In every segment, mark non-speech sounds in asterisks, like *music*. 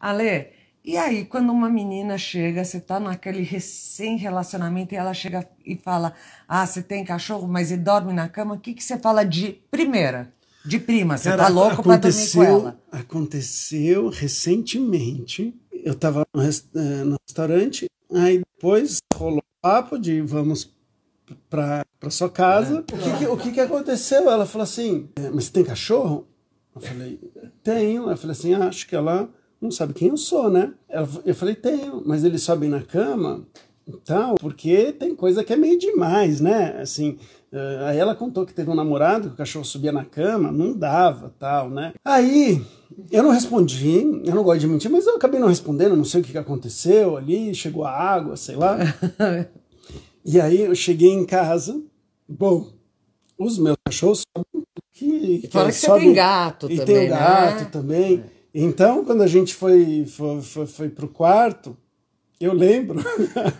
Ale, e aí quando uma menina chega, você tá naquele recém-relacionamento e ela chega e fala: Ah, você tem cachorro, mas ele dorme na cama, o que, que você fala de primeira? De prima, você Cara, tá louco pra dormir com ela? Aconteceu recentemente. Eu tava no, rest eh, no restaurante, aí depois rolou papo de vamos pra, pra sua casa. É. O, que, que o que, que, aconteceu? Ela falou assim: é, Mas você tem cachorro? Eu falei: Tenho. Eu falei assim: ah, Acho que ela não sabe quem eu sou, né? Eu falei, tenho, mas eles sobem na cama tal, porque tem coisa que é meio demais, né? Assim, eh, aí ela contou que teve um namorado que o cachorro subia na cama, não dava, tal, né? Aí eu não respondi, eu não gosto de mentir, mas eu acabei não respondendo, não sei o que aconteceu ali, chegou a água, sei lá. *laughs* e aí eu cheguei em casa, bom, os meus cachorros sabem que. que que você tem gato e também. E tem o né? gato né? também. É. Então, quando a gente foi, foi, foi, foi para o quarto, eu lembro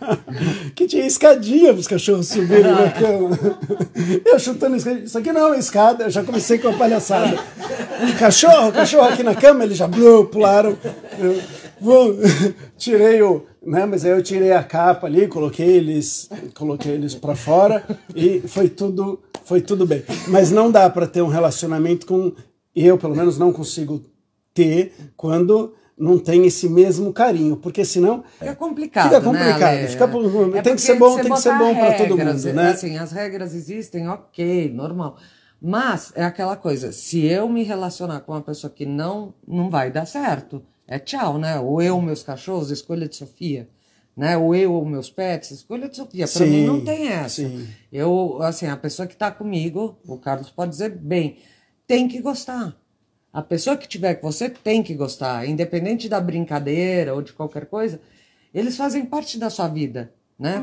*laughs* que tinha escadinha para os cachorros subirem na cama. *laughs* Eu chutando escadinha. Isso aqui não é uma escada, eu já comecei com a palhaçada. Cachorro, cachorro aqui na cama, eles já blu, pularam. Eu, vou, *laughs* tirei o. Né, mas aí eu tirei a capa ali, coloquei eles, coloquei eles para fora e foi tudo, foi tudo bem. Mas não dá para ter um relacionamento com. Eu, pelo menos, não consigo ter quando não tem esse mesmo carinho, porque senão fica é complicado, fica né, complicado, né, fica, é tem que ser bom, tem que ser bom para todo mundo, é né? Assim, as regras existem, ok, normal. Mas é aquela coisa, se eu me relacionar com uma pessoa que não não vai dar certo, é tchau, né? Ou eu, meus cachorros, escolha de Sofia, né? Ou eu, ou meus pets, escolha de Sofia. Para mim não tem essa. Sim. Eu, assim, a pessoa que está comigo, o Carlos pode dizer bem, tem que gostar a pessoa que tiver que você tem que gostar, independente da brincadeira ou de qualquer coisa, eles fazem parte da sua vida, né?